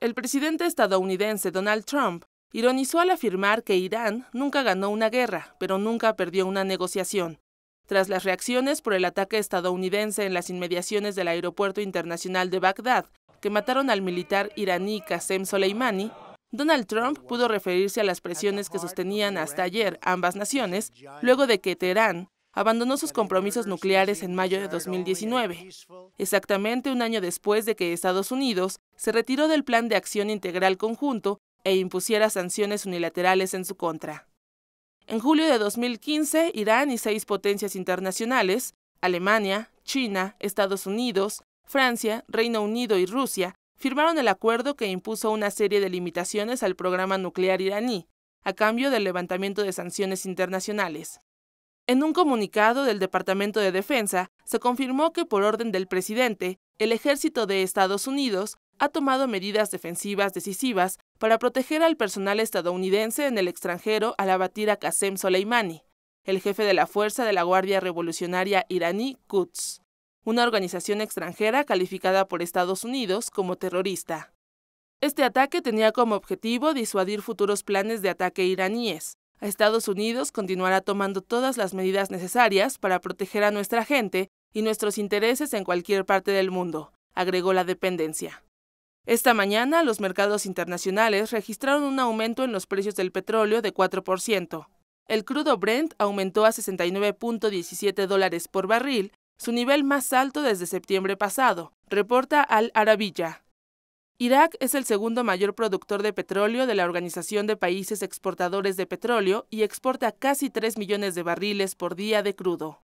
El presidente estadounidense Donald Trump ironizó al afirmar que Irán nunca ganó una guerra, pero nunca perdió una negociación. Tras las reacciones por el ataque estadounidense en las inmediaciones del Aeropuerto Internacional de Bagdad, que mataron al militar iraní Qasem Soleimani, Donald Trump pudo referirse a las presiones que sostenían hasta ayer ambas naciones, luego de que Teherán abandonó sus compromisos nucleares en mayo de 2019, exactamente un año después de que Estados Unidos se retiró del Plan de Acción Integral Conjunto e impusiera sanciones unilaterales en su contra. En julio de 2015, Irán y seis potencias internacionales, Alemania, China, Estados Unidos, Francia, Reino Unido y Rusia, firmaron el acuerdo que impuso una serie de limitaciones al programa nuclear iraní, a cambio del levantamiento de sanciones internacionales. En un comunicado del Departamento de Defensa, se confirmó que por orden del presidente, el ejército de Estados Unidos ha tomado medidas defensivas decisivas para proteger al personal estadounidense en el extranjero al abatir a Qasem Soleimani, el jefe de la fuerza de la Guardia Revolucionaria iraní Quds, una organización extranjera calificada por Estados Unidos como terrorista. Este ataque tenía como objetivo disuadir futuros planes de ataque iraníes, Estados Unidos continuará tomando todas las medidas necesarias para proteger a nuestra gente y nuestros intereses en cualquier parte del mundo, agregó la dependencia. Esta mañana los mercados internacionales registraron un aumento en los precios del petróleo de 4%. El crudo Brent aumentó a 69.17 dólares por barril, su nivel más alto desde septiembre pasado, reporta Al Arabiya, Irak es el segundo mayor productor de petróleo de la Organización de Países Exportadores de Petróleo y exporta casi 3 millones de barriles por día de crudo.